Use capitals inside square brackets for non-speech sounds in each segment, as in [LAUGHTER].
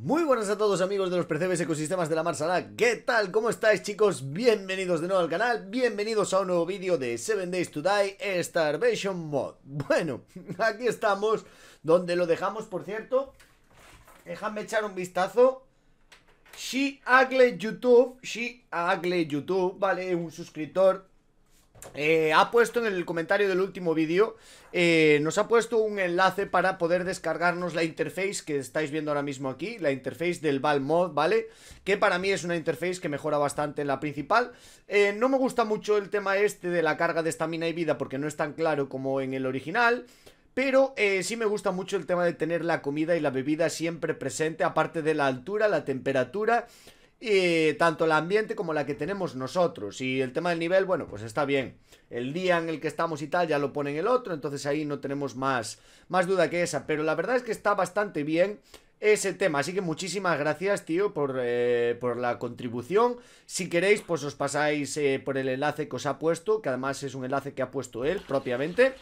Muy buenas a todos amigos de los percebes ecosistemas de la Marsala ¿Qué tal? ¿Cómo estáis chicos? Bienvenidos de nuevo al canal Bienvenidos a un nuevo vídeo de 7 Days to Die Starvation Mod Bueno, [LAUGHS] aquí estamos Donde lo dejamos, por cierto Déjame echar un vistazo She Ugly YouTube She Agle YouTube, vale, un suscriptor eh, ha puesto en el comentario del último vídeo, eh, nos ha puesto un enlace para poder descargarnos la interface que estáis viendo ahora mismo aquí, la interface del Valmod, ¿vale? Que para mí es una interface que mejora bastante en la principal. Eh, no me gusta mucho el tema este de la carga de estamina y vida porque no es tan claro como en el original. Pero sí me gusta mucho el tema de tener la comida y la bebida siempre presente, aparte de la altura, la temperatura y tanto el ambiente como la que tenemos nosotros. Y el tema del nivel, bueno, pues está bien. El día en el que estamos y tal ya lo pone el otro, entonces ahí no tenemos más, más duda que esa. Pero la verdad es que está bastante bien ese tema. Así que muchísimas gracias, tío, por, eh, la contribución. Si queréis, pues os pasáis eh, por el enlace que os ha puesto, que además es un enlace que ha puesto él propiamente.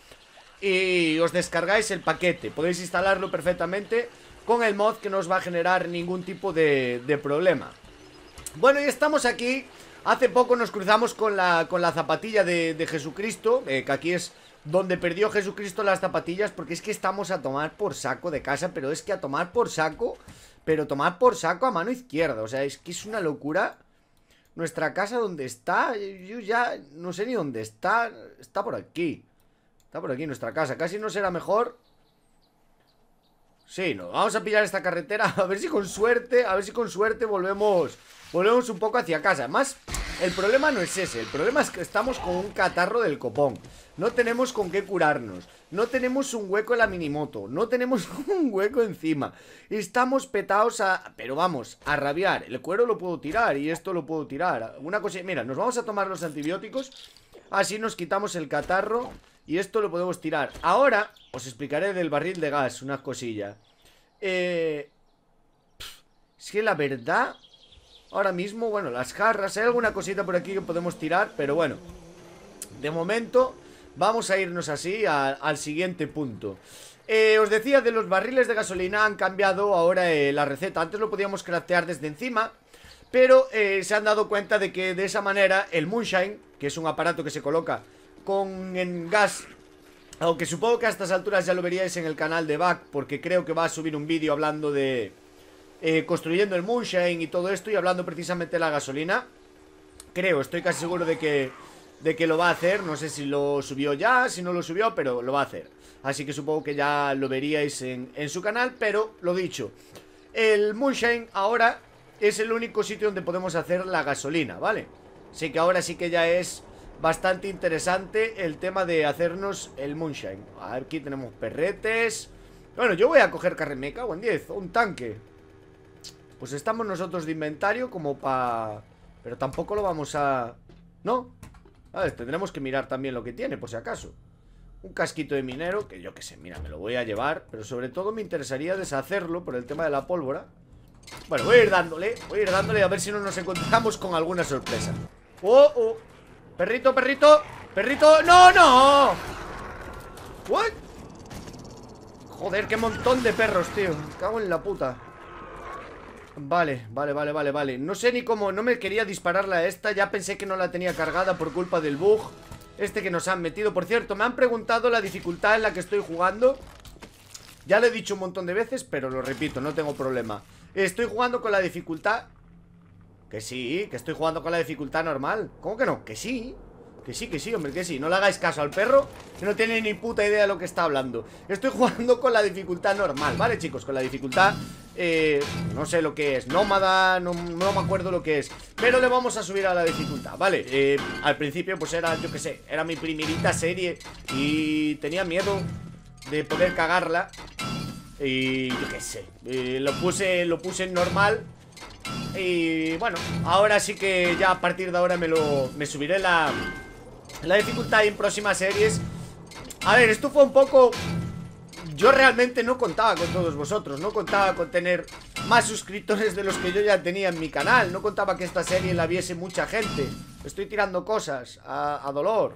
Y os descargáis el paquete. Podéis instalarlo perfectamente con el mod que no os va a generar ningún tipo de, de problema. Bueno, y estamos aquí. Hace poco nos cruzamos con la, con la zapatilla de, Jesucristo, eh, que aquí es donde perdió Jesucristo las zapatillas, porque es que estamos a tomar por saco de casa, pero es que a tomar por saco, pero tomar por saco a mano izquierda, o sea, es que es una locura. Nuestra casa donde está, yo ya no sé ni dónde está, está por aquí. Está por aquí nuestra casa, casi no será mejor. Sí, no, vamos a pillar esta carretera, [LAUGHS] a ver si con suerte, a ver si con suerte volvemos volvemos un poco hacia casa. Más, el problema no es ese, el problema es que estamos con un catarro del copón. No tenemos con qué curarnos, no tenemos un hueco en la minimoto, no tenemos [LAUGHS] un hueco encima. Estamos petados a... pero vamos, a rabiar. El cuero lo puedo tirar y esto lo puedo tirar. Una cosa... Mira, nos vamos a tomar los antibióticos, así nos quitamos el catarro y esto lo podemos tirar. Ahora os explicaré del barril de gas, una cosilla. Eh... Es que la verdad Ahora mismo, bueno, las jarras Hay alguna cosita por aquí que podemos tirar Pero bueno, de momento Vamos a irnos así al siguiente punto eh, os decía de los barriles de gasolina han cambiado ahora eh, la receta Antes lo podíamos craftear desde encima Pero eh, se han dado cuenta de que de esa manera el moonshine Que es un aparato que se coloca con gas Aunque supongo que a estas alturas ya lo veríais en el canal de Back Porque creo que va a subir un vídeo hablando de, eh, construyendo el moonshine y todo esto y hablando precisamente de la gasolina. Creo, estoy casi seguro de que, de que lo va a hacer. No sé si lo subió ya, si no lo subió, pero lo va a hacer. Así que supongo que ya lo veríais en, su canal, pero lo dicho. El moonshine ahora es el único sitio donde podemos hacer la gasolina, ¿vale? Así que ahora sí que ya es bastante interesante el tema de hacernos el moonshine. Aquí tenemos perretes. Bueno, yo voy a coger carremeca o en 10, un tanque. Pues estamos nosotros de inventario como para... Pero tampoco lo vamos a... ¿No? A ver, tendremos que mirar también lo que tiene, por si acaso Un casquito de minero, que yo qué sé, mira, me lo voy a llevar Pero sobre todo me interesaría deshacerlo por el tema de la pólvora Bueno, voy a ir dándole, voy a ir dándole a ver si no nos encontramos con alguna sorpresa ¡Oh, oh! ¡Perrito, perrito! ¡Perrito! ¡No, no! ¿What? Joder, qué montón de perros, tío me Cago en la puta Vale, vale, vale, vale, vale No sé ni cómo, no me quería dispararla a esta Ya pensé que no la tenía cargada por culpa del bug Este que nos han metido Por cierto, me han preguntado la dificultad en la que estoy jugando Ya lo he dicho un montón de veces, pero lo repito, no tengo problema Estoy jugando con la dificultad Que sí, que estoy jugando con la dificultad normal ¿Cómo que no? Que sí que sí, que sí, hombre, que sí No le hagáis caso al perro Que no tiene ni puta idea de lo que está hablando Estoy [LAUGHS] jugando con la dificultad normal, ¿vale, chicos? Con la dificultad eh, no sé lo que es, nómada, no, me acuerdo lo que es Pero le vamos a subir a la dificultad, vale eh, Al principio pues era, yo que sé, era mi primerita serie Y tenía miedo de poder cagarla Y yo que sé, eh, lo, puse, lo puse en normal Y bueno, ahora sí que ya a partir de ahora me, lo, me subiré la, la dificultad en próximas series A ver, esto fue un poco yo realmente no contaba con todos vosotros, no contaba con tener más suscriptores de los que yo ya tenía en mi canal, no contaba que esta serie la viese mucha gente. Estoy tirando cosas a, dolor.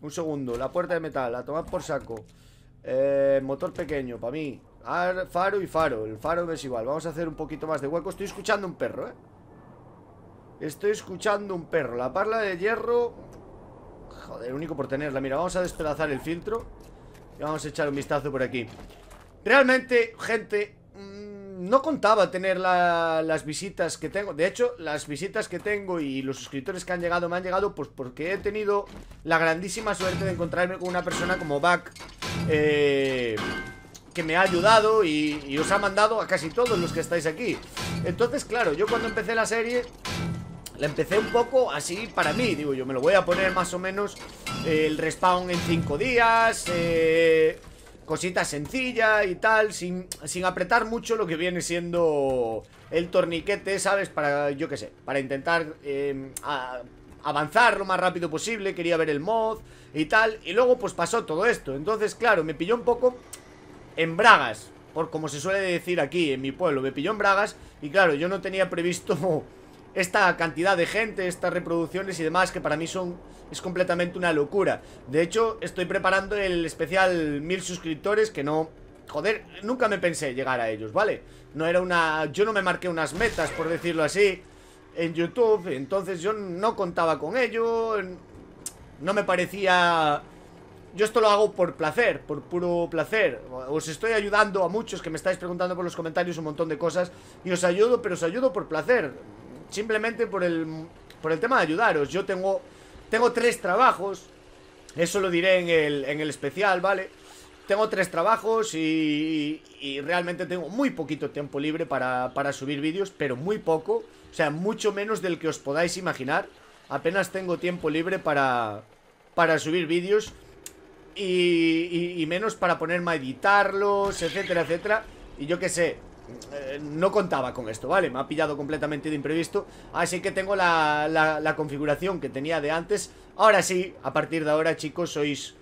Un segundo, la puerta de metal, a tomar por saco. Eh, motor pequeño, para mí. faro y faro, el faro es igual. Vamos a hacer un poquito más de hueco. Estoy escuchando un perro, ¿eh? Estoy escuchando un perro. La parla de hierro... Joder, único por tenerla. Mira, vamos a despedazar el filtro vamos a echar un vistazo por aquí Realmente, gente mm, No contaba tener las visitas que tengo De hecho, las visitas que tengo Y los suscriptores que han llegado me han llegado Pues porque he tenido la grandísima suerte De encontrarme con una persona como Back eh, que me ha ayudado y os ha mandado a casi todos los que estáis aquí Entonces, claro, yo cuando empecé la serie la empecé un poco así para mí Digo yo, me lo voy a poner más o menos eh, El respawn en 5 días eh, Cositas sencillas y tal sin, sin apretar mucho lo que viene siendo el torniquete, ¿sabes? Para, yo qué sé, para intentar em, avanzar lo más rápido posible Quería ver el mod y tal Y luego pues pasó todo esto Entonces, claro, me pilló un poco en bragas Por como se suele decir aquí en mi pueblo Me pilló en bragas Y claro, yo no tenía previsto esta cantidad de gente, estas reproducciones y demás que para mí son es completamente una locura. De hecho, estoy preparando el especial mil suscriptores que no... Joder, nunca me pensé llegar a ellos, ¿vale? No era una... Yo no me marqué unas metas, por decirlo así, en YouTube. Entonces yo no contaba con ello. No me parecía... Yo esto lo hago por placer, por puro placer. Os estoy ayudando a muchos que me estáis preguntando por los comentarios un montón de cosas. Y os ayudo, pero os ayudo por placer simplemente por el, por el tema de ayudaros. Yo tengo, tengo tres trabajos, eso lo diré en el, en el especial, ¿vale? Tengo tres trabajos y, realmente tengo muy poquito tiempo libre para, subir vídeos, pero muy poco, o sea, mucho menos del que os podáis imaginar. Apenas tengo tiempo libre para, para subir vídeos y, y menos para ponerme a editarlos, etcétera, etcétera. Y yo qué sé, eh, no contaba con esto, ¿vale? Me ha pillado completamente de imprevisto Así que tengo la, configuración que tenía de antes Ahora sí, a partir de ahora, chicos, sois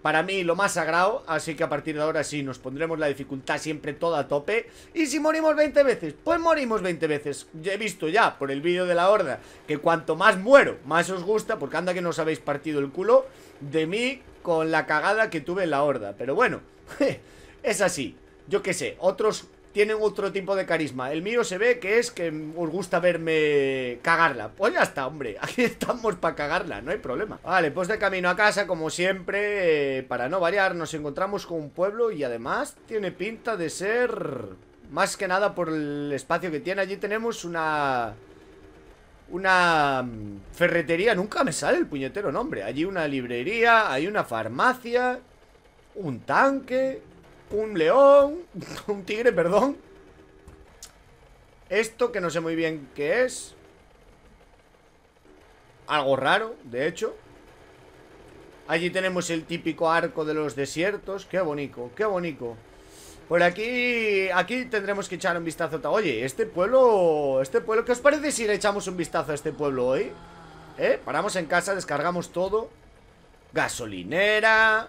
para mí lo más sagrado, así que a partir de ahora sí nos pondremos la dificultad siempre toda a tope Y si morimos 20 veces, pues morimos 20 veces Ya he visto ya por el vídeo de la horda que cuanto más muero, más os gusta Porque anda que no os habéis partido el culo de mí con la cagada que tuve en la horda Pero bueno, [LAUGHS] es así, yo qué sé, otros tienen otro tipo de carisma. El mío se ve que es que os gusta verme cagarla. Pues ya está, hombre. [LAUGHS] Aquí estamos para cagarla, no hay problema. Vale, pues de camino a casa, como siempre, eh, para no variar, nos encontramos con un pueblo y además tiene pinta de ser... Más que nada por el espacio que tiene. Allí tenemos una... Una mm, ferretería, nunca me sale el puñetero nombre Allí una librería, hay una farmacia Un tanque un león, [LAUGHS] un tigre, perdón. Esto que no sé muy bien qué es. Algo raro, de hecho. Allí tenemos el típico arco de los desiertos. Qué bonito, qué bonito. Por aquí, aquí tendremos que echar un vistazo. Oye, este pueblo, este pueblo, ¿qué os parece si le echamos un vistazo a este pueblo hoy? ¿Eh? Paramos en casa, descargamos todo. Gasolinera,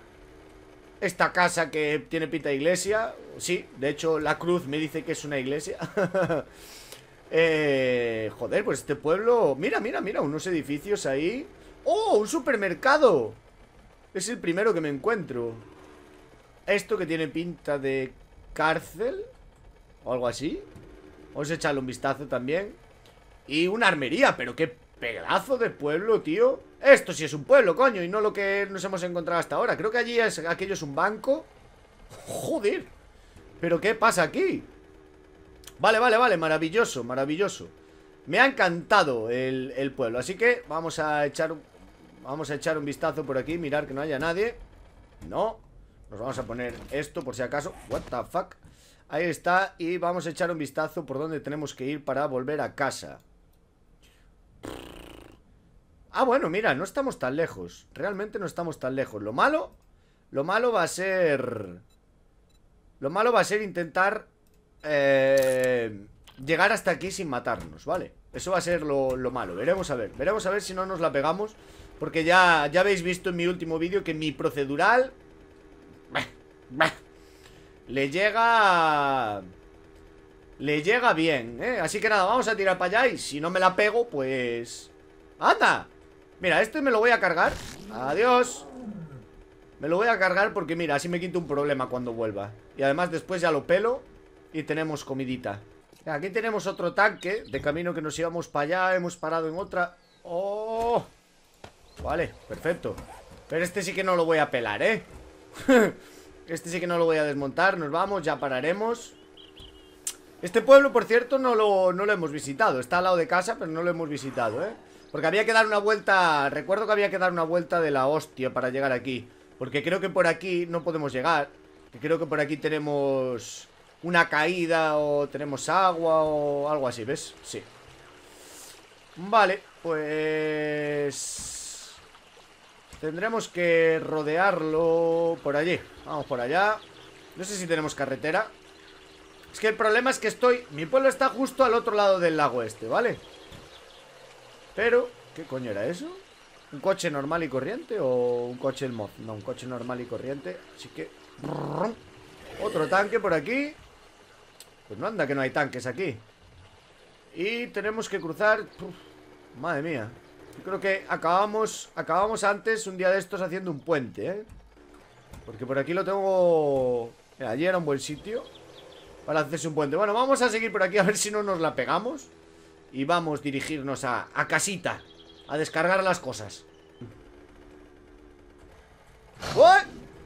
esta casa que tiene pinta de iglesia. Sí, de hecho la cruz me dice que es una iglesia. [LAUGHS] eh, joder, pues este pueblo... Mira, mira, mira, unos edificios ahí. ¡Oh, un supermercado! Es el primero que me encuentro. Esto que tiene pinta de cárcel o algo así. Vamos a echarle un vistazo también. Y una armería, pero qué pedazo de pueblo, tío Esto sí es un pueblo, coño Y no lo que nos hemos encontrado hasta ahora Creo que allí es, aquello es un banco Joder ¿Pero qué pasa aquí? Vale, vale, vale, maravilloso, maravilloso Me ha encantado el, pueblo Así que vamos a echar Vamos a echar un vistazo por aquí Mirar que no haya nadie No, nos vamos a poner esto por si acaso What the fuck Ahí está, y vamos a echar un vistazo por donde tenemos que ir para volver a casa Ah, bueno, mira, no estamos tan lejos. Realmente no estamos tan lejos. Lo malo, lo malo va a ser... Lo malo va a ser intentar eh, llegar hasta aquí sin matarnos, ¿vale? Eso va a ser lo, malo. Veremos a ver. Veremos a ver si no nos la pegamos. Porque ya, ya habéis visto en mi último vídeo que mi procedural... le llega... Le llega bien, ¿eh? Así que nada, vamos a tirar para allá y si no me la pego, pues... ¡Anda! Mira, este me lo voy a cargar Adiós Me lo voy a cargar porque mira, así me quito un problema cuando vuelva Y además después ya lo pelo Y tenemos comidita Aquí tenemos otro tanque De camino que nos íbamos para allá Hemos parado en otra ¡Oh! Vale, perfecto Pero este sí que no lo voy a pelar, ¿eh? [LAUGHS] este sí que no lo voy a desmontar Nos vamos, ya pararemos Este pueblo, por cierto, no lo, no lo hemos visitado Está al lado de casa, pero no lo hemos visitado, ¿eh? Porque había que dar una vuelta... Recuerdo que había que dar una vuelta de la hostia para llegar aquí. Porque creo que por aquí no podemos llegar. creo que por aquí tenemos una caída o tenemos agua o algo así, ¿ves? Sí. Vale, pues... Tendremos que rodearlo por allí. Vamos por allá. No sé si tenemos carretera. Es que el problema es que estoy... Mi pueblo está justo al otro lado del lago este, ¿vale? vale pero, ¿qué coño era eso? ¿Un coche normal y corriente o un coche el mod? No, un coche normal y corriente Así que... Otro tanque por aquí Pues no anda que no hay tanques aquí Y tenemos que cruzar... madre mía Yo creo que acabamos, acabamos antes un día de estos haciendo un puente, ¿eh? Porque por aquí lo tengo... Ayer era un buen sitio Para hacerse un puente Bueno, vamos a seguir por aquí a ver si no nos la pegamos y vamos a dirigirnos a, casita A descargar las cosas ¡Uy!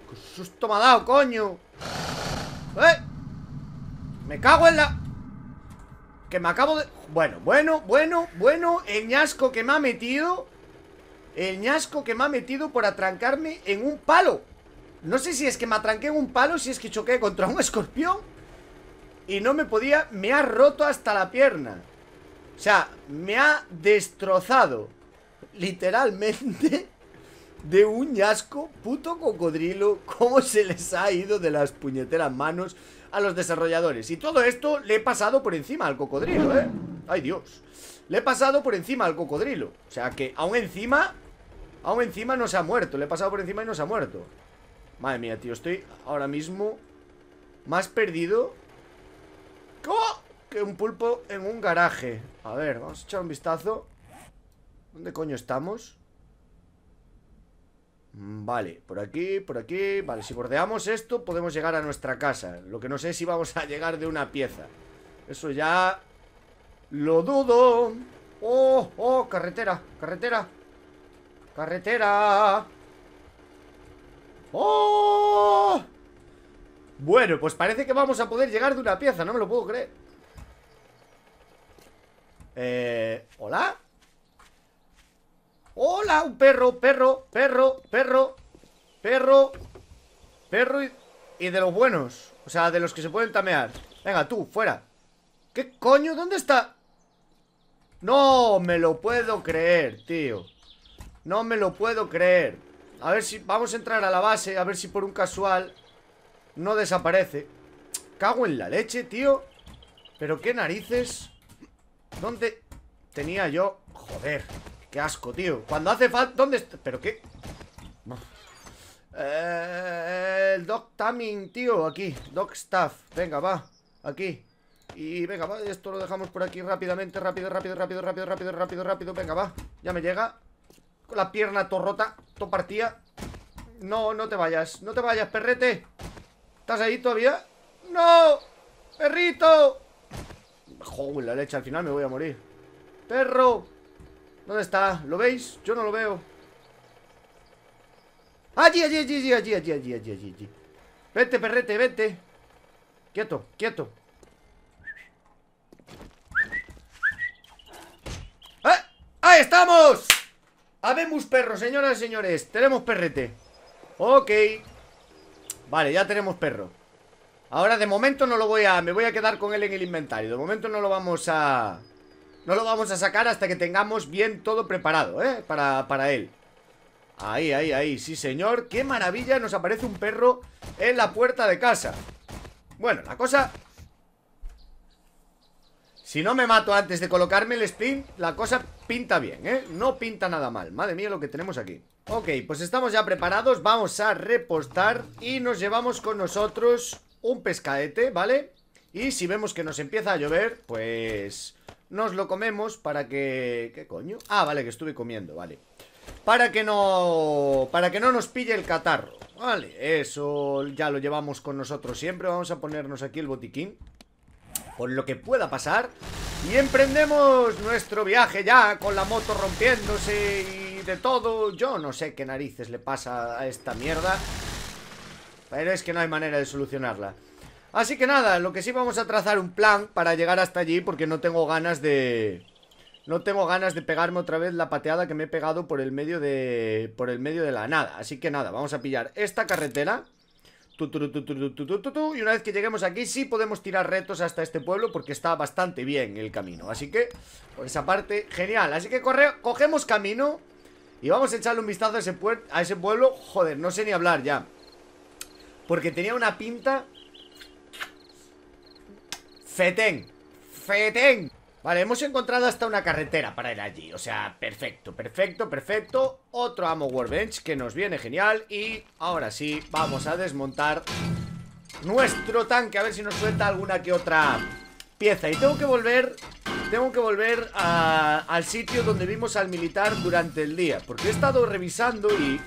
¡Qué susto me ha dado, coño! ¡Eh! ¡Me cago en la...! Que me acabo de... Bueno, bueno, bueno, bueno El ñasco que me ha metido El ñasco que me ha metido por atrancarme en un palo No sé si es que me atranqué en un palo Si es que choqué contra un escorpión Y no me podía... Me ha roto hasta la pierna o sea, me ha destrozado literalmente [LAUGHS] de un yasco, puto cocodrilo, cómo se les ha ido de las puñeteras manos a los desarrolladores. Y todo esto le he pasado por encima al cocodrilo, ¿eh? ¡Ay, Dios! Le he pasado por encima al cocodrilo. O sea que aún encima, aún encima no se ha muerto. Le he pasado por encima y no se ha muerto. Madre mía, tío, estoy ahora mismo más perdido. ¿Cómo? que un pulpo en un garaje A ver, vamos a echar un vistazo ¿Dónde coño estamos? Mm, vale, por aquí, por aquí Vale, si bordeamos esto podemos llegar a nuestra casa Lo que no sé es si vamos a llegar de una pieza Eso ya... Lo dudo Oh, oh, carretera, carretera Carretera Oh Bueno, pues parece que vamos a poder llegar de una pieza No me lo puedo creer eh, ¿Hola? ¡Hola! Un perro, perro, perro, perro, perro, perro y, y de los buenos. O sea, de los que se pueden tamear. Venga, tú, fuera. ¿Qué coño? ¿Dónde está? No me lo puedo creer, tío. No me lo puedo creer. A ver si... Vamos a entrar a la base, a ver si por un casual no desaparece. Cago en la leche, tío. Pero qué narices... ¿Dónde tenía yo? Joder, qué asco, tío Cuando hace falta... ¿Dónde está? ¿Pero qué? Eh, el Dog Taming, tío Aquí, Dog Staff Venga, va, aquí Y venga, va, esto lo dejamos por aquí rápidamente Rápido, rápido, rápido, rápido, rápido, rápido, rápido Venga, va, ya me llega Con la pierna torrota, to partía. No, no te vayas No te vayas, perrete ¿Estás ahí todavía? ¡No! ¡Perrito! Joder, la leche, al final me voy a morir ¡Perro! ¿Dónde está? ¿Lo veis? Yo no lo veo ¡Allí, allí, allí, allí, allí, allí, allí, allí, allí! ¡Vete, perrete, vete! ¡Quieto, quieto! ¡Eh! ¡Ahí estamos! Habemos perro, señoras y señores Tenemos perrete Ok Vale, ya tenemos perro Ahora de momento no lo voy a... Me voy a quedar con él en el inventario. De momento no lo vamos a... No lo vamos a sacar hasta que tengamos bien todo preparado, ¿eh? Para, para él. Ahí, ahí, ahí. Sí, señor. ¡Qué maravilla! Nos aparece un perro en la puerta de casa. Bueno, la cosa... Si no me mato antes de colocarme el spin, la cosa pinta bien, ¿eh? No pinta nada mal. Madre mía lo que tenemos aquí. Ok, pues estamos ya preparados. Vamos a repostar y nos llevamos con nosotros un pescadete, ¿vale? Y si vemos que nos empieza a llover, pues nos lo comemos para que... ¿Qué coño? Ah, vale, que estuve comiendo, vale Para que no... Para que no nos pille el catarro Vale, eso ya lo llevamos con nosotros siempre Vamos a ponernos aquí el botiquín por lo que pueda pasar Y emprendemos nuestro viaje ya Con la moto rompiéndose y de todo Yo no sé qué narices le pasa a esta mierda pero es que no hay manera de solucionarla. Así que nada, lo que sí vamos a trazar un plan para llegar hasta allí porque no tengo ganas de... No tengo ganas de pegarme otra vez la pateada que me he pegado por el medio de... Por el medio de la nada. Así que nada, vamos a pillar esta carretera. Y una vez que lleguemos aquí sí podemos tirar retos hasta este pueblo porque está bastante bien el camino. Así que, por esa parte, genial. Así que corre, cogemos camino y vamos a echarle un vistazo a ese pueblo. Joder, no sé ni hablar ya. Porque tenía una pinta... Fetén. Fetén. Vale, hemos encontrado hasta una carretera para ir allí. O sea, perfecto, perfecto, perfecto. Otro Amo warbench que nos viene genial. Y ahora sí, vamos a desmontar nuestro tanque. A ver si nos suelta alguna que otra pieza. Y tengo que volver... Tengo que volver al sitio donde vimos al militar durante el día. Porque he estado revisando y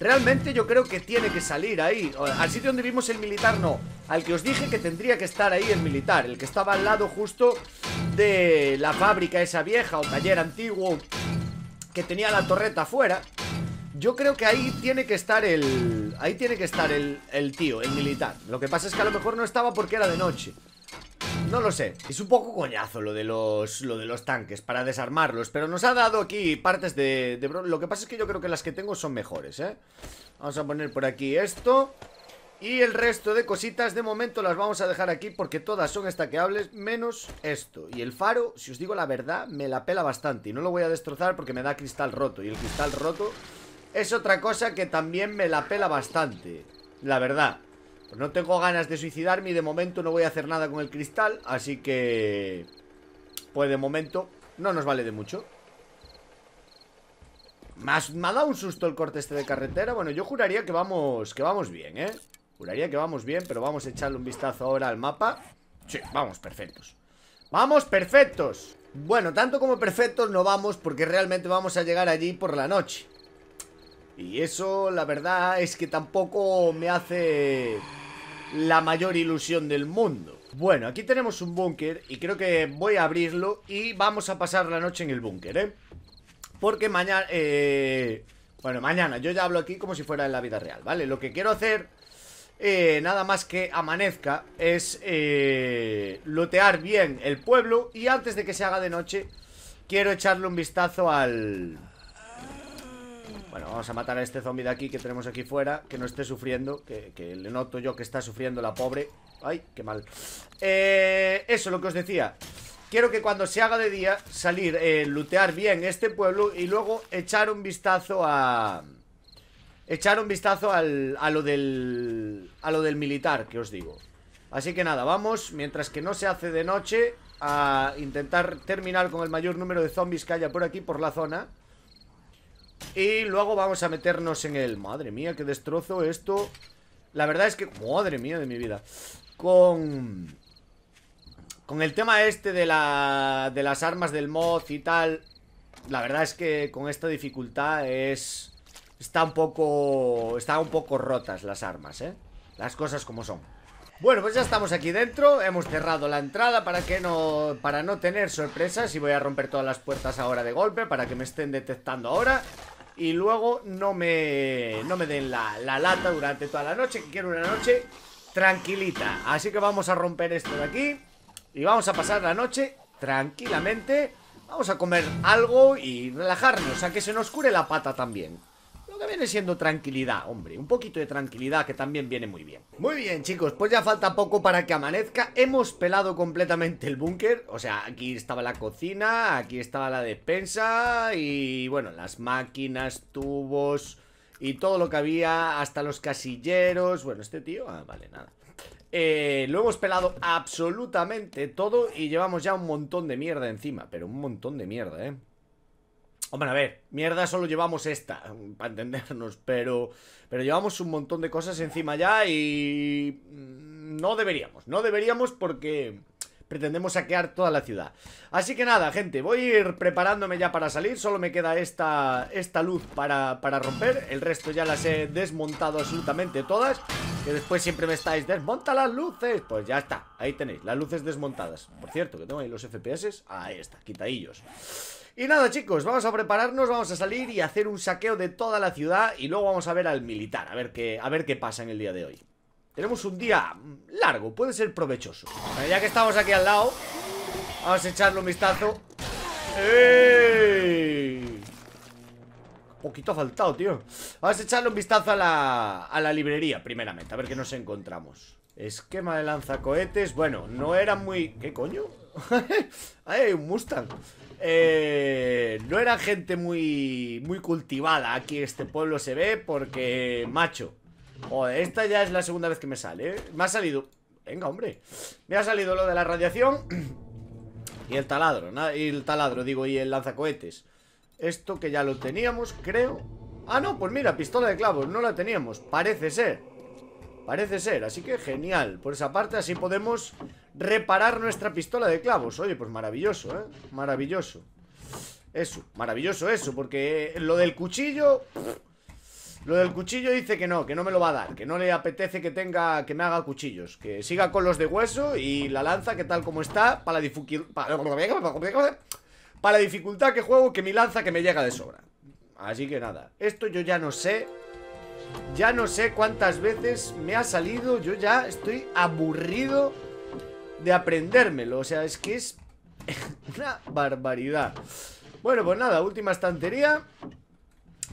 Realmente yo creo que tiene que salir ahí Al sitio donde vimos el militar no Al que os dije que tendría que estar ahí el militar El que estaba al lado justo de la fábrica esa vieja O taller antiguo Que tenía la torreta afuera Yo creo que ahí tiene que estar el... Ahí tiene que estar el, tío, el militar Lo que pasa es que a lo mejor no estaba porque era de noche no lo sé, es un poco coñazo lo de los, lo de los tanques para desarmarlos Pero nos ha dado aquí partes de, de Lo que pasa es que yo creo que las que tengo son mejores, ¿eh? Vamos a poner por aquí esto Y el resto de cositas de momento las vamos a dejar aquí Porque todas son estaqueables menos esto Y el faro, si os digo la verdad, me la pela bastante Y no lo voy a destrozar porque me da cristal roto Y el cristal roto es otra cosa que también me la pela bastante La verdad no tengo ganas de suicidarme y de momento no voy a hacer nada con el cristal, así que... Pues de momento no nos vale de mucho. me ha dado un susto el corte este de carretera. Bueno, yo juraría que vamos, que vamos bien, ¿eh? Juraría que vamos bien, pero vamos a echarle un vistazo ahora al mapa. Sí, vamos perfectos. ¡Vamos perfectos! Bueno, tanto como perfectos no vamos porque realmente vamos a llegar allí por la noche. Y eso, la verdad, es que tampoco me hace la mayor ilusión del mundo. Bueno, aquí tenemos un búnker y creo que voy a abrirlo y vamos a pasar la noche en el búnker, ¿eh? Porque mañana... Eh, bueno, mañana, yo ya hablo aquí como si fuera en la vida real, ¿vale? Lo que quiero hacer, eh, nada más que amanezca, es eh, lotear bien el pueblo y antes de que se haga de noche, quiero echarle un vistazo al... Bueno, vamos a matar a este zombie de aquí que tenemos aquí fuera Que no esté sufriendo que, le noto yo que está sufriendo la pobre Ay, qué mal eh, Eso, lo que os decía Quiero que cuando se haga de día Salir, eh, Lutear lootear bien este pueblo Y luego echar un vistazo a... Echar un vistazo a lo del... A lo del militar, que os digo Así que nada, vamos, mientras que no se hace de noche A intentar terminar con el mayor número de zombies que haya por aquí, por la zona y luego vamos a meternos en el... Madre mía, qué destrozo esto. La verdad es que... Madre mía de mi vida. Con... Con el tema este de, la, de las armas del mod y tal... La verdad es que con esta dificultad es... Está un poco... Están un poco rotas las armas, ¿eh? Las cosas como son. Bueno, pues ya estamos aquí dentro, hemos cerrado la entrada para que no para no tener sorpresas y voy a romper todas las puertas ahora de golpe para que me estén detectando ahora y luego no me, no me den la, la lata durante toda la noche, que quiero una noche tranquilita. Así que vamos a romper esto de aquí y vamos a pasar la noche tranquilamente, vamos a comer algo y relajarnos, a que se nos cure la pata también que viene siendo tranquilidad, hombre Un poquito de tranquilidad que también viene muy bien Muy bien, chicos, pues ya falta poco para que amanezca Hemos pelado completamente el búnker O sea, aquí estaba la cocina Aquí estaba la despensa Y bueno, las máquinas, tubos y todo lo que había, hasta los casilleros. Bueno, este tío, ah, vale, nada. Eh, lo hemos pelado absolutamente todo y llevamos ya un montón de mierda encima, pero un montón de mierda, ¿eh? Hombre, a ver, mierda solo llevamos esta, [LAUGHS] para entendernos, pero, pero llevamos un montón de cosas encima ya y mm, no deberíamos, no deberíamos porque pretendemos saquear toda la ciudad. Así que nada, gente, voy a ir preparándome ya para salir, solo me queda esta, esta luz para, para romper, el resto ya las he desmontado absolutamente todas, que después siempre me estáis, desmonta las luces, pues ya está, ahí tenéis, las luces desmontadas. Por cierto, que tengo ahí los FPS, ahí está, quitadillos. Y nada, chicos, vamos a prepararnos, vamos a salir y hacer un saqueo de toda la ciudad y luego vamos a ver al militar, a ver qué, a ver qué pasa en el día de hoy. Tenemos un día largo, puede ser provechoso. ya que estamos aquí al lado, vamos a echarle un vistazo. ¡Ey! Poquito ha faltado, tío. Vamos a echarle un vistazo a la, a la librería, primeramente, a ver qué nos encontramos. Esquema de lanzacohetes. Bueno, no era muy... ¿Qué coño? [LAUGHS] ¡Ay, un Mustang! Eh, no era gente muy, muy cultivada aquí este pueblo se ve porque, macho. esta ya es la segunda vez que me sale. ¿eh? Me ha salido... Venga, hombre. Me ha salido lo de la radiación y el taladro. Y el taladro, digo, y el lanzacohetes. Esto que ya lo teníamos, creo. Ah, no, pues mira, pistola de clavos. No la teníamos. Parece ser. Parece ser, así que genial Por esa parte así podemos reparar nuestra pistola de clavos Oye, pues maravilloso, ¿eh? Maravilloso Eso, maravilloso eso Porque lo del cuchillo... Lo del cuchillo dice que no, que no me lo va a dar Que no le apetece que tenga, que me haga cuchillos Que siga con los de hueso y la lanza que tal como está Para la, para la dificultad que juego Que mi lanza que me llega de sobra Así que nada, esto yo ya no sé Ya no sé cuántas veces me ha salido Yo ya estoy aburrido de aprendérmelo. O sea, es que es [LAUGHS] una barbaridad. Bueno, pues nada, última estantería.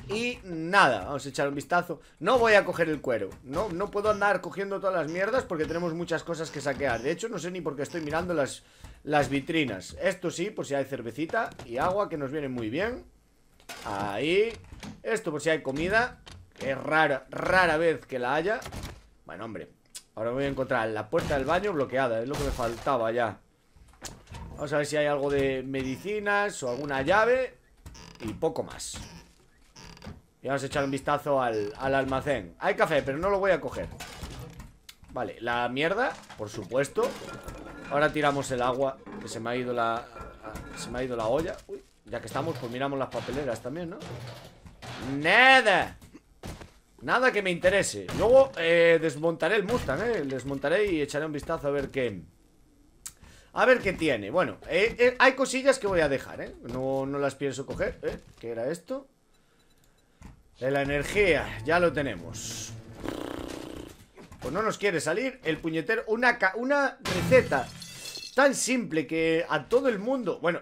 Y nada, vamos a echar un vistazo No voy a coger el cuero no, no puedo andar cogiendo todas las mierdas Porque tenemos muchas cosas que saquear De hecho, no sé ni por qué estoy mirando las, las vitrinas Esto sí, por si hay cervecita Y agua, que nos viene muy bien Ahí Esto por si hay comida es rara, rara vez que la haya Bueno, hombre Ahora voy a encontrar la puerta del baño bloqueada Es lo que me faltaba ya Vamos a ver si hay algo de medicinas O alguna llave Y poco más Y vamos a echar un vistazo al, almacén Hay café, pero no lo voy a coger Vale, la mierda, por supuesto Ahora tiramos el agua Que se me ha ido la... Se me ha ido la olla Uy, ya que estamos, pues miramos las papeleras también, ¿no? ¡Nada! Nada que me interese Luego eh, desmontaré el Mustang, eh Desmontaré y echaré un vistazo a ver qué... A ver qué tiene Bueno, eh, eh, hay cosillas que voy a dejar, eh No, las pienso coger ¿Eh? ¿Qué era esto? la energía, ya lo tenemos Pues no nos quiere salir el puñetero Una, una receta tan simple que a todo el mundo... Bueno...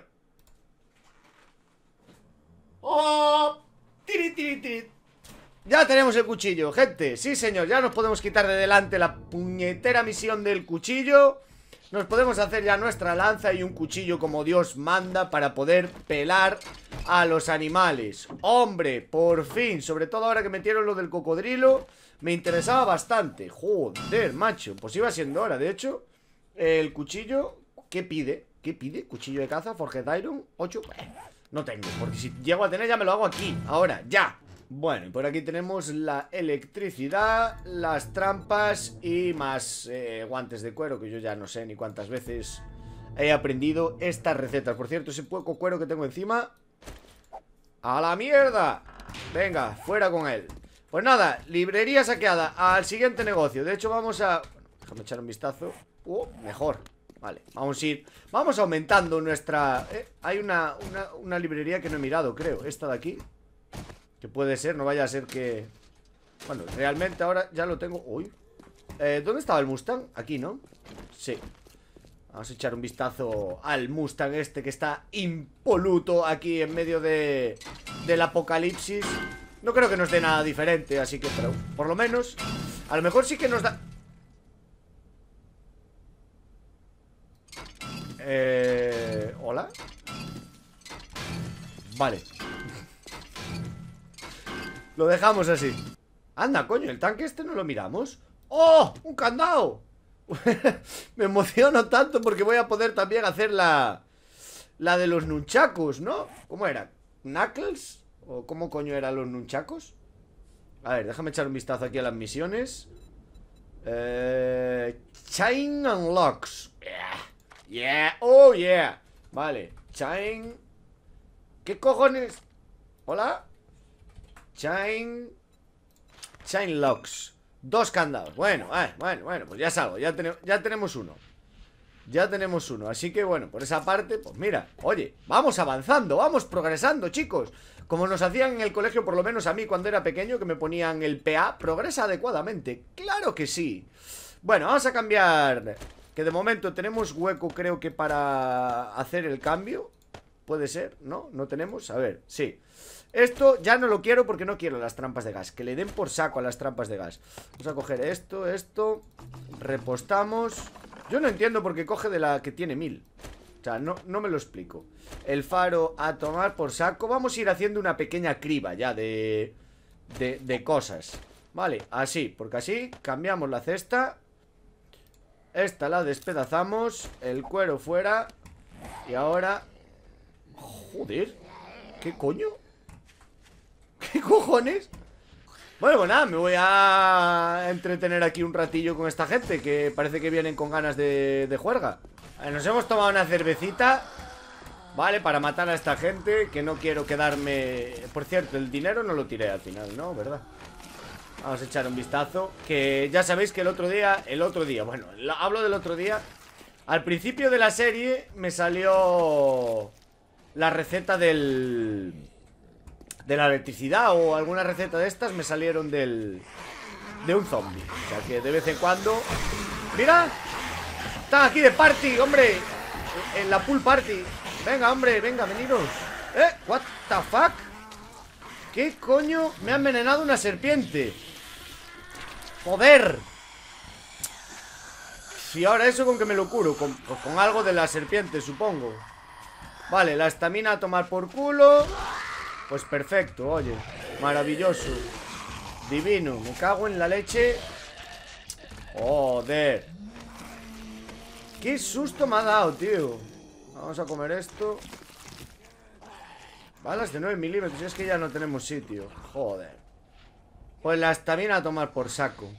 ¡Oh! ¡Tiri, tiri, ya tenemos el cuchillo, gente Sí, señor, ya nos podemos quitar de delante la puñetera misión del cuchillo Nos podemos hacer ya nuestra lanza y un cuchillo como Dios manda Para poder pelar a los animales Hombre, por fin Sobre todo ahora que metieron lo del cocodrilo Me interesaba bastante Joder, macho Pues iba siendo hora, de hecho El cuchillo, ¿qué pide? ¿Qué pide? Cuchillo de caza, Forge Iron, 8 No tengo, porque si llego a tener ya me lo hago aquí Ahora, ya bueno, y por aquí tenemos la electricidad, las trampas y más eh, guantes de cuero, que yo ya no sé ni cuántas veces he aprendido estas recetas. Por cierto, ese poco cuero que tengo encima... ¡A la mierda! Venga, fuera con él. Pues nada, librería saqueada, al siguiente negocio. De hecho, vamos a... Déjame echar un vistazo. ¡Oh, mejor! Vale, vamos a ir... Vamos aumentando nuestra... Eh, hay una, una, una librería que no he mirado, creo. Esta de aquí... Que puede ser, no vaya a ser que... Bueno, realmente ahora ya lo tengo... Uy. Eh, ¿Dónde estaba el Mustang? Aquí, ¿no? Sí. Vamos a echar un vistazo al Mustang este que está impoluto aquí en medio de, del apocalipsis. No creo que nos dé nada diferente, así que pero, por lo menos... A lo mejor sí que nos da... Eh... ¿Hola? Vale lo dejamos así Anda, coño, el tanque este no lo miramos ¡Oh! ¡Un candado! [LAUGHS] Me emociono tanto porque voy a poder también hacer la... La de los nunchakus, ¿no? ¿Cómo era? ¿Knuckles? ¿O cómo coño eran los nunchacos? A ver, déjame echar un vistazo aquí a las misiones eh, Chain Unlocks locks yeah, oh yeah Vale, Chain ¿Qué cojones? ¿Hola? Chain... Chain locks. Dos candados. Bueno, bueno, bueno, pues ya salgo. Ya, ya tenemos uno. Ya tenemos uno, así que bueno, por esa parte, pues mira, oye, vamos avanzando, vamos progresando, chicos. Como nos hacían en el colegio, por lo menos a mí cuando era pequeño, que me ponían el PA, progresa adecuadamente. Claro que sí. Bueno, vamos a cambiar. Que de momento tenemos hueco, creo que para hacer el cambio. Puede ser, ¿no? No tenemos. A ver, sí. Esto ya no lo quiero porque no quiero las trampas de gas Que le den por saco a las trampas de gas Vamos a coger esto, esto Repostamos Yo no entiendo por qué coge de la que tiene mil O sea, no, no me lo explico El faro a tomar por saco Vamos a ir haciendo una pequeña criba ya de, de, de cosas Vale, así, porque así cambiamos la cesta Esta la despedazamos El cuero fuera Y ahora... Joder ¿Qué coño? ¿Qué cojones? Bueno, pues nada, me voy a entretener aquí un ratillo con esta gente Que parece que vienen con ganas de, de juerga eh, Nos hemos tomado una cervecita Vale, para matar a esta gente Que no quiero quedarme... Por cierto, el dinero no lo tiré al final, ¿no? ¿Verdad? Vamos a echar un vistazo Que ya sabéis que el otro día... El otro día, bueno, hablo del otro día Al principio de la serie me salió... La receta del de la electricidad o alguna receta de estas me salieron del... De un zombie. O sea que de vez en cuando... ¡Mira! ¡Está aquí de party, hombre. En la pool party. Venga, hombre, venga, venidos ¿Eh? ¿What the fuck? ¿Qué coño? Me ha envenenado una serpiente. ¡Joder! Si ahora eso con que me lo curo. Con, pues con algo de la serpiente, supongo. Vale, la estamina a tomar por culo. Pues perfecto, oye Maravilloso Divino, me cago en la leche Joder Qué susto me ha dado, tío Vamos a comer esto Balas de 9 milímetros Es que ya no tenemos sitio Joder Pues las también a tomar por saco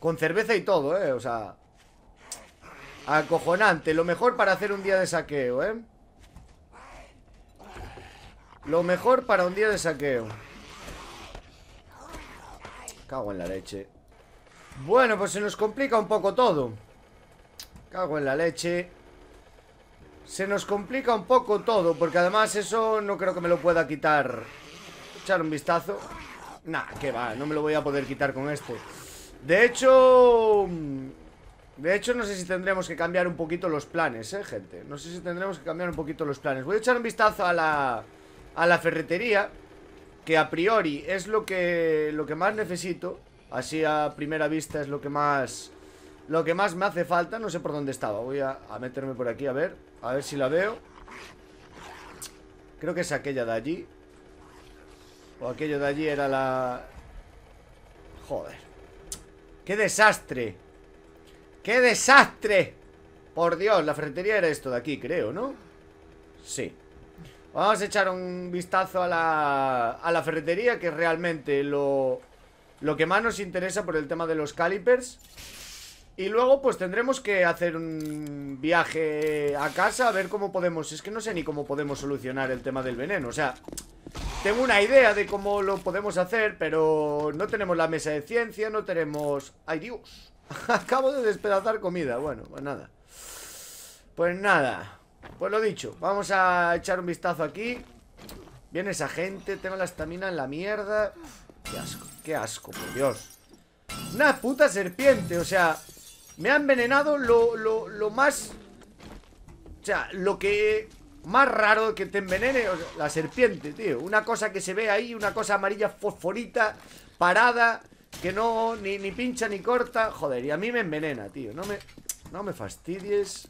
Con cerveza y todo, eh O sea Acojonante Lo mejor para hacer un día de saqueo, eh lo mejor para un día de saqueo. Cago en la leche. Bueno, pues se nos complica un poco todo. Cago en la leche. Se nos complica un poco todo, porque además eso no creo que me lo pueda quitar. Echar un vistazo. Nah, que va, no me lo voy a poder quitar con esto. De hecho... De hecho, no sé si tendremos que cambiar un poquito los planes, eh, gente. No sé si tendremos que cambiar un poquito los planes. Voy a echar un vistazo a la a la ferretería, que a priori es lo que, lo que más necesito. Así a primera vista es lo que más... Lo que más me hace falta, no sé por dónde estaba Voy a, meterme por aquí, a ver A ver si la veo Creo que es aquella de allí O aquello de allí era la... Joder ¡Qué desastre! ¡Qué desastre! Por Dios, la ferretería era esto de aquí, creo, ¿no? Sí Vamos a echar un vistazo a la, a la ferretería, que es realmente lo, lo que más nos interesa por el tema de los calipers. Y luego pues tendremos que hacer un viaje a casa a ver cómo podemos... Es que no sé ni cómo podemos solucionar el tema del veneno, o sea... Tengo una idea de cómo lo podemos hacer, pero no tenemos la mesa de ciencia, no tenemos... ¡Ay, Dios! [LAUGHS] Acabo de despedazar comida, bueno, pues nada. Pues nada, pues lo dicho, vamos a echar un vistazo aquí Viene esa gente, tengo la estamina en la mierda Qué asco, qué asco, por Dios Una puta serpiente, o sea Me ha envenenado lo, lo, más O sea, lo que más raro que te envenene La serpiente, tío Una cosa que se ve ahí, una cosa amarilla fosforita Parada Que no, ni, pincha ni corta Joder, y a mí me envenena, tío No me, no me fastidies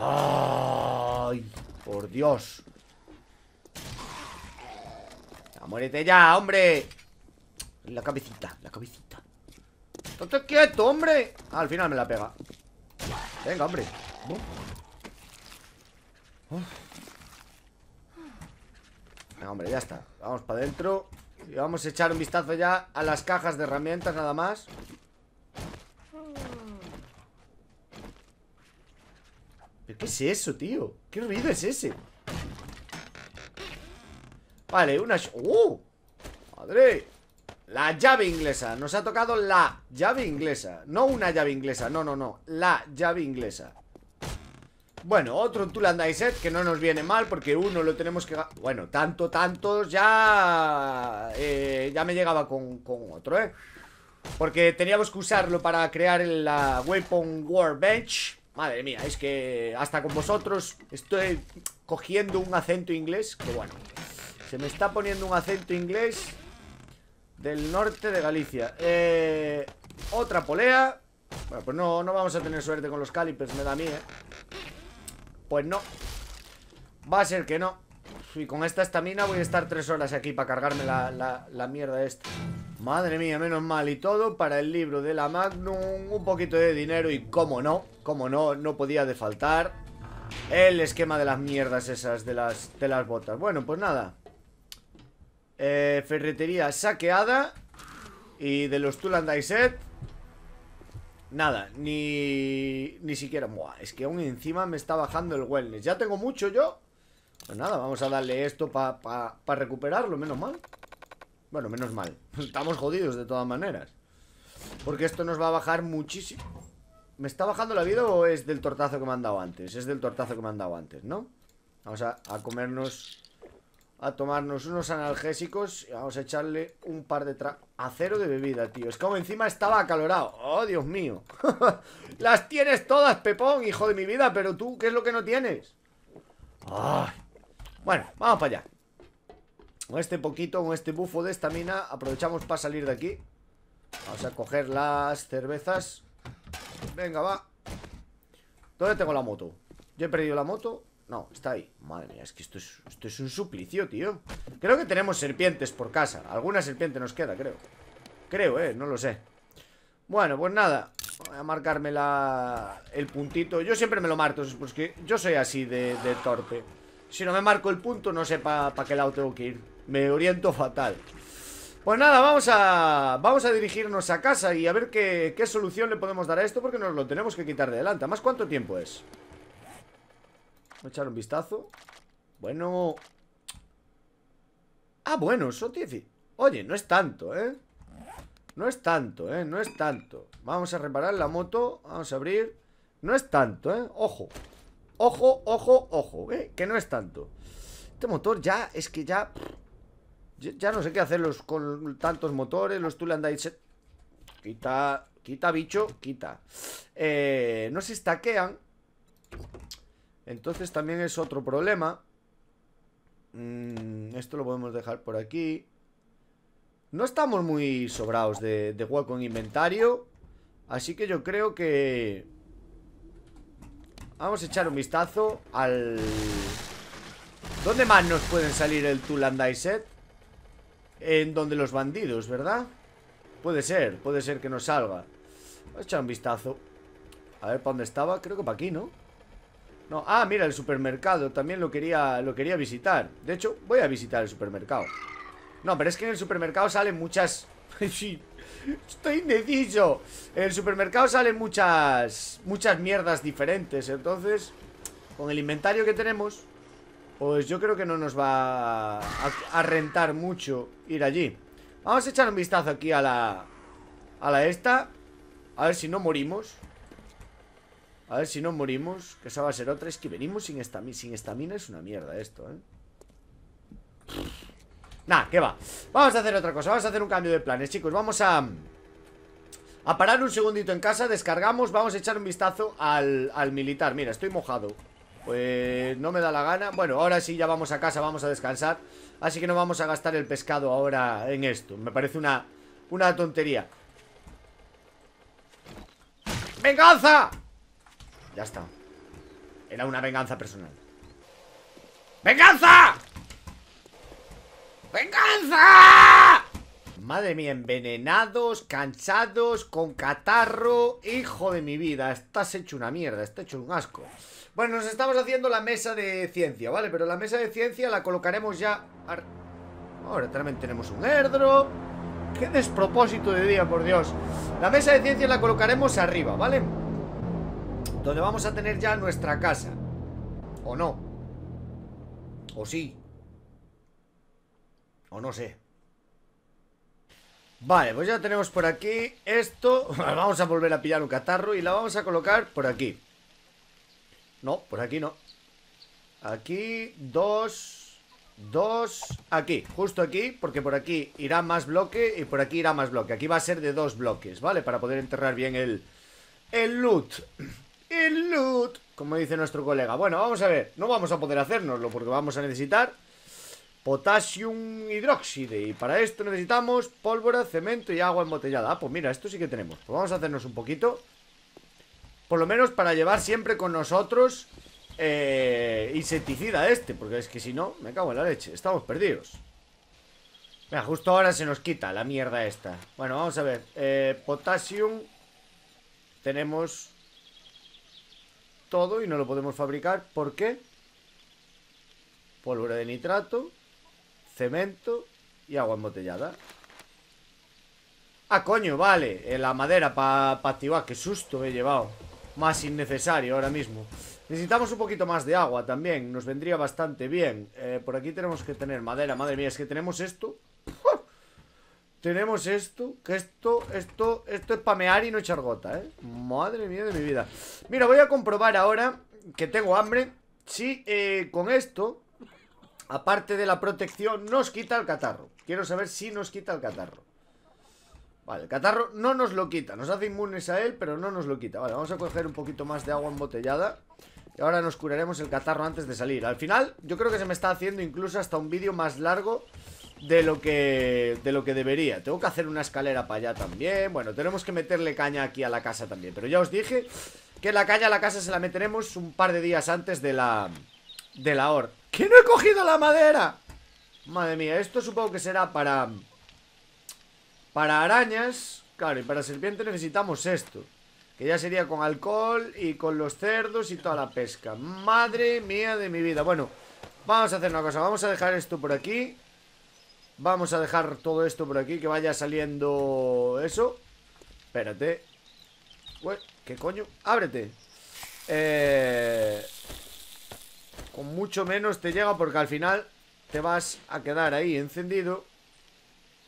¡Ay! Por Dios Muérete ya, hombre La cabecita, la cabecita ¡Estate quieto, hombre! Ah, al final me la pega Venga, hombre ah. Venga, hombre, ya está Vamos para adentro Y vamos a echar un vistazo ya a las cajas de herramientas nada más ¿Pero qué es eso, tío? ¿Qué ruido es ese? Vale, una... ¡Uh! ¡Madre! La llave inglesa Nos ha tocado la llave inglesa No una llave inglesa, no, no, no La llave inglesa Bueno, otro Tuland Set que no nos viene mal Porque uno lo tenemos que... Bueno, tanto, tanto. ya... Eh, ya me llegaba con, con, otro, ¿eh? Porque teníamos que usarlo para crear la Weapon Warbench Madre mía, es que hasta con vosotros estoy cogiendo un acento inglés Que bueno, se me está poniendo un acento inglés del norte de Galicia eh, Otra polea Bueno, pues no, no vamos a tener suerte con los calipers, me da miedo, ¿eh? Pues no Va a ser que no y con esta estamina voy a estar tres horas aquí para cargarme la, la, mierda esta. Madre mía, menos mal. Y todo para el libro de la Magnum, un poquito de dinero y cómo no, cómo no, no podía de faltar el esquema de las mierdas esas de las, de las botas. Bueno, pues nada. Eh, ferretería saqueada y de los Tuland Set Nada, ni, ni siquiera Es que aún encima me está bajando el wellness Ya tengo mucho yo pues nada, vamos a darle esto para pa, recuperarlo, menos mal. Bueno, menos mal. [LAUGHS] Estamos jodidos de todas maneras. Porque esto nos va a bajar muchísimo. ¿Me está bajando la vida o es del tortazo que me han dado antes? Es del tortazo que me han dado antes, ¿no? Vamos a, a comernos... A tomarnos unos analgésicos y vamos a echarle un par de tra... Acero de bebida, tío. Es como encima estaba acalorado. ¡Oh, Dios mío! [LAUGHS] Las tienes todas, Pepón, hijo de mi vida, pero tú, ¿qué es lo que no tienes? ¡Ay! Bueno, vamos para allá Con este poquito, con este bufo de estamina Aprovechamos para salir de aquí Vamos a coger las cervezas Venga, va ¿Dónde tengo la moto? ¿Yo he perdido la moto? No, está ahí Madre mía, es que esto es, esto es un suplicio, tío Creo que tenemos serpientes por casa Alguna serpiente nos queda, creo Creo, eh, no lo sé Bueno, pues nada Voy a marcarme el puntito Yo siempre me lo marco, porque yo soy así de torpe si no me marco el punto, no sé para qué lado tengo que ir. Me oriento fatal. Pues nada, vamos a, vamos a dirigirnos a casa y a ver qué, solución le podemos dar a esto porque nos lo tenemos que quitar de delante. ¿Más cuánto tiempo es? Voy a echar un vistazo. Bueno... Ah, bueno, son 10... Oye, no es tanto, ¿eh? No es tanto, ¿eh? No es tanto. Vamos a reparar la moto. Vamos a abrir. No es tanto, ¿eh? Ojo. Ojo, ojo, ojo, eh, que no es tanto. Este motor ya, es que ya... Ya no sé qué hacerlos con tantos motores, los Tuland Quita, quita bicho, quita. Eh, no se estaquean. Entonces también es otro problema. Mm, esto lo podemos dejar por aquí. No estamos muy sobrados de, de hueco en inventario. Así que yo creo que Vamos a echar un vistazo al... ¿Dónde más nos pueden salir el set En donde los bandidos, ¿verdad? Puede ser, puede ser que nos salga Vamos a echar un vistazo A ver, ¿para dónde estaba? Creo que para aquí, ¿no? No, ah, mira, el supermercado También lo quería, lo quería visitar De hecho, voy a visitar el supermercado No, pero es que en el supermercado salen muchas... [LAUGHS] Estoy indeciso. En el supermercado salen muchas, muchas mierdas diferentes. Entonces, con el inventario que tenemos, pues yo creo que no nos va a, rentar mucho ir allí. Vamos a echar un vistazo aquí a la, a la esta. A ver si no morimos. A ver si no morimos. Que esa va a ser otra. Es que venimos sin estamina. Sin estamina es una mierda esto, ¿eh? Nah, que va Vamos a hacer otra cosa, vamos a hacer un cambio de planes Chicos, vamos a... A parar un segundito en casa, descargamos Vamos a echar un vistazo al, al militar Mira, estoy mojado Pues no me da la gana, bueno, ahora sí ya vamos a casa Vamos a descansar, así que no vamos a gastar El pescado ahora en esto Me parece una, una tontería ¡Venganza! Ya está Era una venganza personal ¡Venganza! ¡Venganza! Madre mía, envenenados, cansados, con catarro Hijo de mi vida, estás hecho una mierda, estás hecho un asco Bueno, nos estamos haciendo la mesa de ciencia, ¿vale? Pero la mesa de ciencia la colocaremos ya... Ahora también tenemos un herdro Qué despropósito de día, por Dios La mesa de ciencia la colocaremos arriba, ¿vale? Donde vamos a tener ya nuestra casa ¿O no? ¿O sí? O no sé. Vale, pues ya tenemos por aquí esto. [LAUGHS] Vamos a volver a pillar un catarro y la vamos a colocar por aquí. No, por aquí no. Aquí, dos, dos, aquí. Justo aquí, porque por aquí irá más bloque y por aquí irá más bloque. Aquí va a ser de dos bloques, ¿vale? Para poder enterrar bien el, el loot. El loot, como dice nuestro colega. Bueno, vamos a ver. No vamos a poder hacernoslo porque vamos a necesitar potassium hidróxide Y para esto necesitamos pólvora, cemento y agua embotellada Ah, pues mira, esto sí que tenemos pues Vamos a hacernos un poquito Por lo menos para llevar siempre con nosotros eh, Insecticida este Porque es que si no, me cago en la leche Estamos perdidos Mira, justo ahora se nos quita la mierda esta Bueno, vamos a ver eh, Potassium Tenemos Todo y no lo podemos fabricar ¿Por qué? Pólvora de nitrato cemento y agua embotellada. Ah, coño, vale. Eh, la madera para pa activar. Qué susto me he llevado. Más innecesario ahora mismo. Necesitamos un poquito más de agua también. Nos vendría bastante bien. Eh, por aquí tenemos que tener madera. Madre mía, es que tenemos esto. Tenemos esto, que esto, esto, esto es pamear y no echar gota, ¿eh? Madre mía de mi vida. Mira, voy a comprobar ahora que tengo hambre. Si eh, con esto Aparte de la protección, nos quita el catarro. Quiero saber si nos quita el catarro. Vale, el catarro no nos lo quita. Nos hace inmunes a él, pero no nos lo quita. Vale, vamos a coger un poquito más de agua embotellada. Y ahora nos curaremos el catarro antes de salir. Al final, yo creo que se me está haciendo incluso hasta un vídeo más largo de lo que de lo que debería. Tengo que hacer una escalera para allá también. Bueno, tenemos que meterle caña aquí a la casa también. Pero ya os dije que la caña a la casa se la meteremos un par de días antes de la de la or ¡Que no he cogido la madera! Madre mía, esto supongo que será para... Para arañas Claro, y para serpiente necesitamos esto Que ya sería con alcohol y con los cerdos y toda la pesca Madre mía de mi vida Bueno, vamos a hacer una cosa Vamos a dejar esto por aquí Vamos a dejar todo esto por aquí Que vaya saliendo eso Espérate ¿Qué coño? Ábrete eh con mucho menos te llega porque al final te vas a quedar ahí encendido.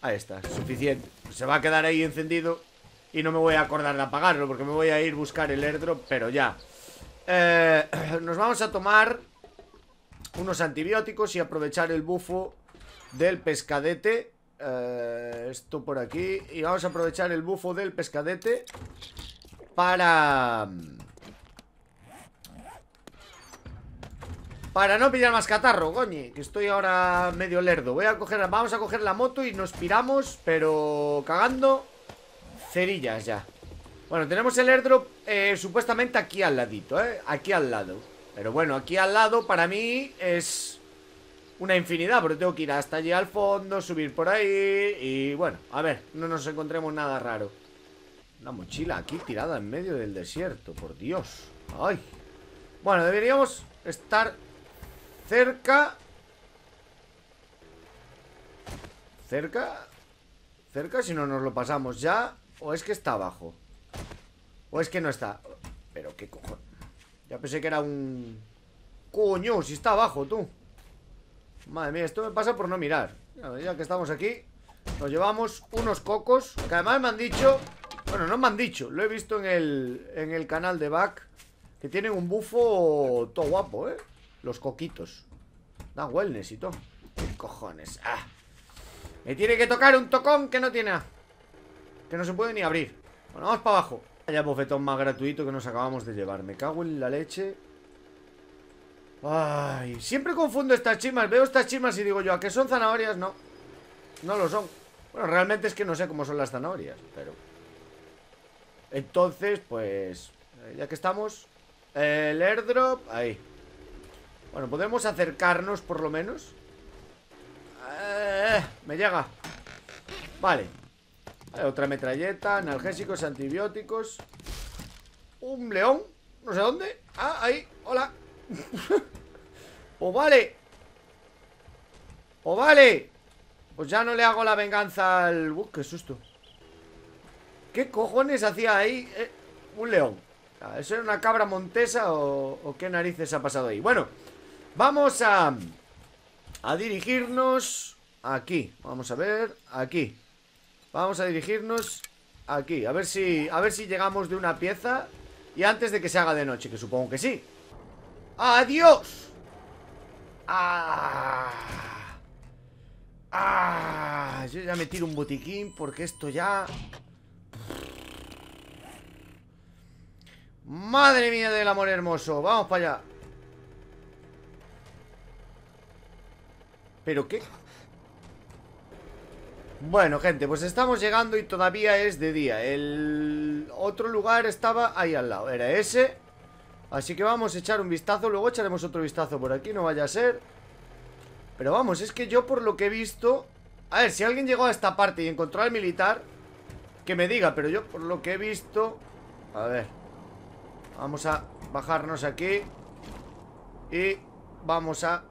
Ahí está, suficiente. Se va a quedar ahí encendido y no me voy a acordar de apagarlo porque me voy a ir a buscar el airdrop, pero ya. Eh, [CLEARS THROAT] nos vamos a tomar unos antibióticos y aprovechar el bufo del pescadete. Eh, esto por aquí. Y vamos a aprovechar el bufo del pescadete para... Para no pillar más catarro, coño Que estoy ahora medio lerdo Voy a coger, Vamos a coger la moto y nos piramos Pero cagando Cerillas ya Bueno, tenemos el airdrop eh, supuestamente aquí al ladito, ¿eh? Aquí al lado Pero bueno, aquí al lado para mí es una infinidad Pero tengo que ir hasta allí al fondo, subir por ahí Y bueno, a ver, no nos encontremos nada raro Una mochila aquí tirada en medio del desierto, por Dios Ay Bueno, deberíamos estar Cerca. Cerca. Cerca si no nos lo pasamos ya. O es que está abajo. O es que no está. Pero qué cojón, Ya pensé que era un... Coño, si está abajo, tú. Madre mía, esto me pasa por no mirar. Ya que estamos aquí, nos llevamos unos cocos. Que además me han dicho... Bueno, no me han dicho. Lo he visto en el, en el canal de Back. Que tienen un bufo todo guapo, ¿eh? Los coquitos Da wellness y todo cojones? Ah. Me tiene que tocar un tocón que no tiene Que no se puede ni abrir Bueno, vamos para abajo Vaya bofetón más gratuito que nos acabamos de llevar Me cago en la leche Ay, siempre confundo estas chismas Veo estas chismas y digo yo, ¿a qué son zanahorias? No, no lo son Bueno, realmente es que no sé cómo son las zanahorias Pero... Entonces, pues... Eh, ya que estamos... El airdrop, ahí bueno, podemos acercarnos por lo menos eh, Me llega Vale Otra metralleta, analgésicos, antibióticos Un león No sé dónde Ah, ahí, hola [LAUGHS] O vale O vale Pues ya no le hago la venganza al... qué susto ¿Qué cojones hacía ahí eh, un león? Ah, ¿Eso era una cabra montesa o qué narices ha pasado ahí? Bueno, Vamos a, a dirigirnos aquí. Vamos a ver, aquí. Vamos a dirigirnos aquí. A ver si, a ver si llegamos de una pieza y antes de que se haga de noche, que supongo que sí. ¡Adiós! ¡Ah! ¡Ah! Yo ya me tiro un botiquín porque esto ya... ¡Madre mía del amor hermoso! ¡Vamos para allá! ¿Pero qué? Bueno, gente, pues estamos llegando y todavía es de día El otro lugar estaba ahí al lado, era ese Así que vamos a echar un vistazo, luego echaremos otro vistazo por aquí, no vaya a ser Pero vamos, es que yo por lo que he visto A ver, si alguien llegó a esta parte y encontró al militar Que me diga, pero yo por lo que he visto A ver Vamos a bajarnos aquí Y vamos a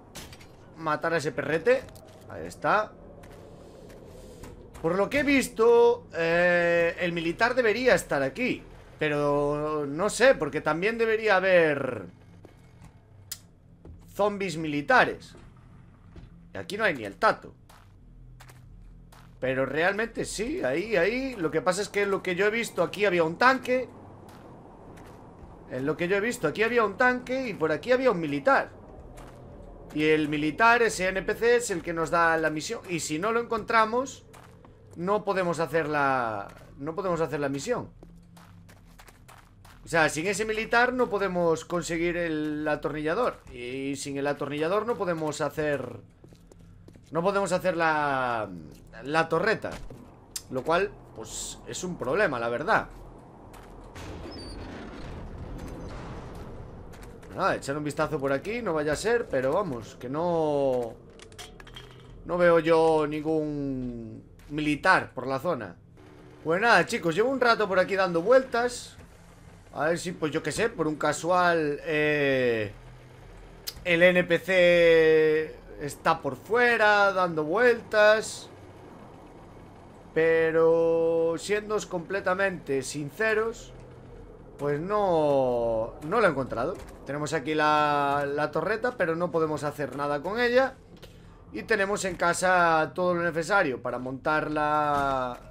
matar a ese perrete Ahí está Por lo que he visto eh, El militar debería estar aquí Pero no sé Porque también debería haber Zombies militares Y aquí no hay ni el tato Pero realmente sí Ahí, ahí Lo que pasa es que lo que yo he visto Aquí había un tanque en lo que yo he visto, aquí había un tanque y por aquí había un militar y el militar, ese NPC, es el que nos da la misión. Y si no lo encontramos, no podemos hacer la... No podemos hacer la misión. O sea, sin ese militar no podemos conseguir el atornillador. Y sin el atornillador no podemos hacer... No podemos hacer la... La torreta. Lo cual, pues, es un problema, la verdad. Pues echar un vistazo por aquí, no vaya a ser, pero vamos, que no... No veo yo ningún militar por la zona. Pues nada, chicos, llevo un rato por aquí dando vueltas. A ver si, pues yo qué sé, por un casual... Eh, el NPC está por fuera, dando vueltas... Pero siendo completamente sinceros, pues no, no lo he encontrado Tenemos aquí la, torreta Pero no podemos hacer nada con ella Y tenemos en casa todo lo necesario Para montar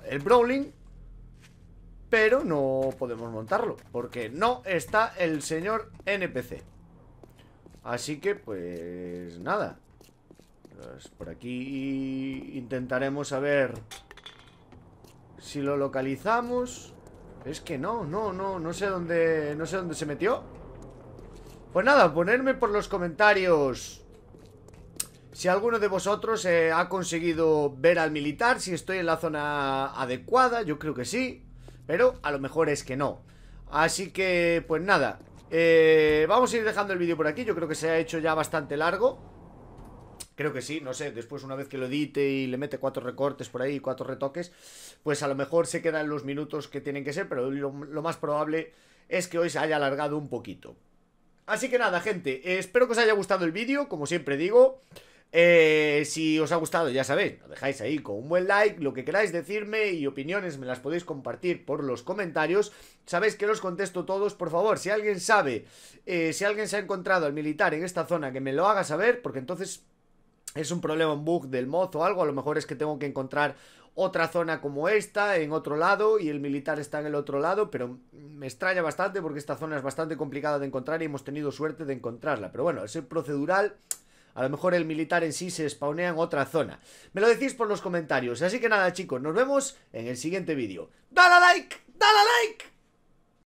el Brawling Pero no podemos montarlo Porque no está el señor NPC Así que pues nada pues, Por aquí intentaremos saber Si lo localizamos es que no, no, no, no sé dónde No sé dónde se metió Pues nada, ponerme por los comentarios Si alguno de vosotros eh, Ha conseguido ver al militar Si estoy en la zona adecuada Yo creo que sí, pero a lo mejor es que no Así que, pues nada eh, Vamos a ir dejando el vídeo por aquí Yo creo que se ha hecho ya bastante largo Creo que sí, no sé, después una vez que lo edite y le mete cuatro recortes por ahí, cuatro retoques, pues a lo mejor se quedan los minutos que tienen que ser, pero lo, más probable es que hoy se haya alargado un poquito. Así que nada, gente, espero que os haya gustado el vídeo, como siempre digo. Eh, si os ha gustado, ya sabéis, lo dejáis ahí con un buen like, lo que queráis decirme y opiniones me las podéis compartir por los comentarios. Sabéis que los contesto todos, por favor, si alguien sabe, eh, si alguien se ha encontrado al militar en esta zona, que me lo haga saber, porque entonces es un problema, un bug del mozo o algo, a lo mejor es que tengo que encontrar otra zona como esta en otro lado y el militar está en el otro lado, pero me extraña bastante porque esta zona es bastante complicada de encontrar y hemos tenido suerte de encontrarla. Pero bueno, ese procedural... A lo mejor el militar en sí se spawnea en otra zona. Me lo decís por los comentarios. Así que nada, chicos, nos vemos en el siguiente vídeo. ¡Dale a like! ¡Dale a like!